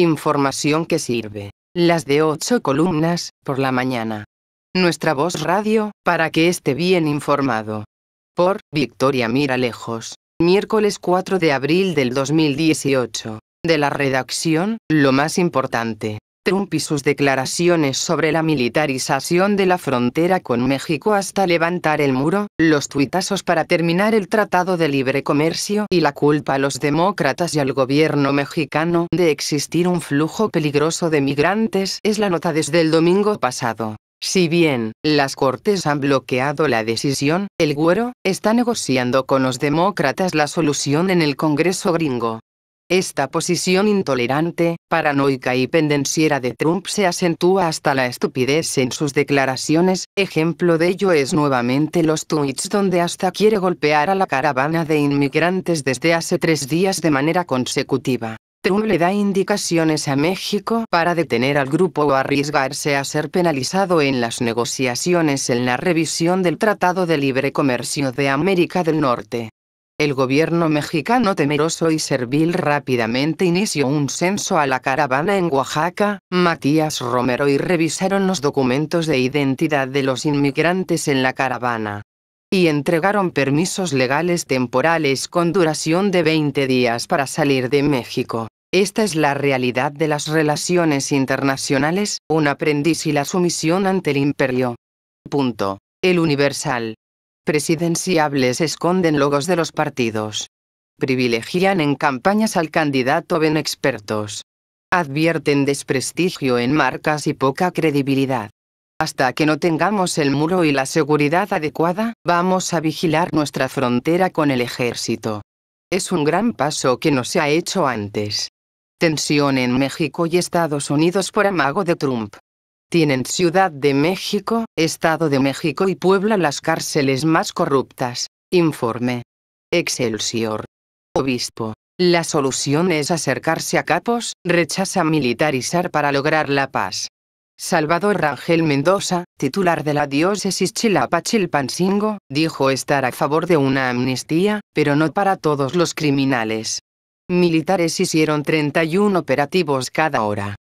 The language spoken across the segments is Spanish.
Información que sirve. Las de ocho columnas, por la mañana. Nuestra voz radio, para que esté bien informado. Por Victoria Mira Lejos. Miércoles 4 de abril del 2018. De la redacción, lo más importante. Trump y sus declaraciones sobre la militarización de la frontera con México hasta levantar el muro, los tuitazos para terminar el Tratado de Libre Comercio y la culpa a los demócratas y al gobierno mexicano de existir un flujo peligroso de migrantes es la nota desde el domingo pasado. Si bien, las Cortes han bloqueado la decisión, el Güero, está negociando con los demócratas la solución en el Congreso gringo. Esta posición intolerante, paranoica y pendenciera de Trump se acentúa hasta la estupidez en sus declaraciones, ejemplo de ello es nuevamente los tweets donde hasta quiere golpear a la caravana de inmigrantes desde hace tres días de manera consecutiva. Trump le da indicaciones a México para detener al grupo o arriesgarse a ser penalizado en las negociaciones en la revisión del Tratado de Libre Comercio de América del Norte. El gobierno mexicano temeroso y servil rápidamente inició un censo a la caravana en Oaxaca, Matías Romero y revisaron los documentos de identidad de los inmigrantes en la caravana y entregaron permisos legales temporales con duración de 20 días para salir de México. Esta es la realidad de las relaciones internacionales, un aprendiz y la sumisión ante el imperio. Punto. El Universal presidenciables esconden logos de los partidos. Privilegian en campañas al candidato ven expertos. Advierten desprestigio en marcas y poca credibilidad. Hasta que no tengamos el muro y la seguridad adecuada, vamos a vigilar nuestra frontera con el ejército. Es un gran paso que no se ha hecho antes. Tensión en México y Estados Unidos por amago de Trump tienen Ciudad de México, Estado de México y Puebla las cárceles más corruptas. Informe. Excelsior. Obispo. La solución es acercarse a capos, rechaza militarizar para lograr la paz. Salvador Rangel Mendoza, titular de la diócesis Chilapa-Chilpancingo, dijo estar a favor de una amnistía, pero no para todos los criminales. Militares hicieron 31 operativos cada hora,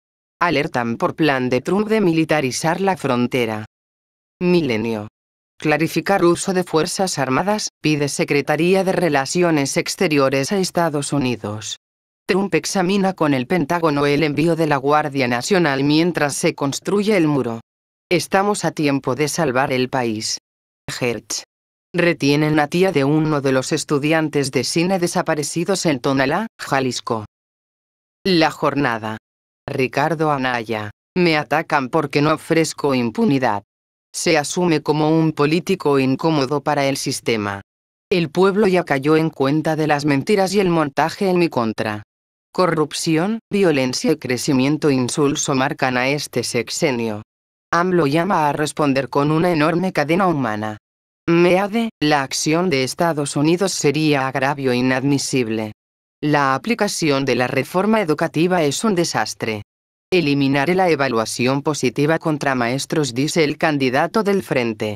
Alertan por plan de Trump de militarizar la frontera. Milenio. Clarificar uso de Fuerzas Armadas, pide Secretaría de Relaciones Exteriores a Estados Unidos. Trump examina con el Pentágono el envío de la Guardia Nacional mientras se construye el muro. Estamos a tiempo de salvar el país. Hertz. Retienen a tía de uno de los estudiantes de cine desaparecidos en Tonalá, Jalisco. La jornada. Ricardo Anaya. Me atacan porque no ofrezco impunidad. Se asume como un político incómodo para el sistema. El pueblo ya cayó en cuenta de las mentiras y el montaje en mi contra. Corrupción, violencia y crecimiento insulso marcan a este sexenio. AMLO llama a responder con una enorme cadena humana. MEADE, la acción de Estados Unidos sería agravio inadmisible. La aplicación de la reforma educativa es un desastre. Eliminaré la evaluación positiva contra maestros dice el candidato del frente.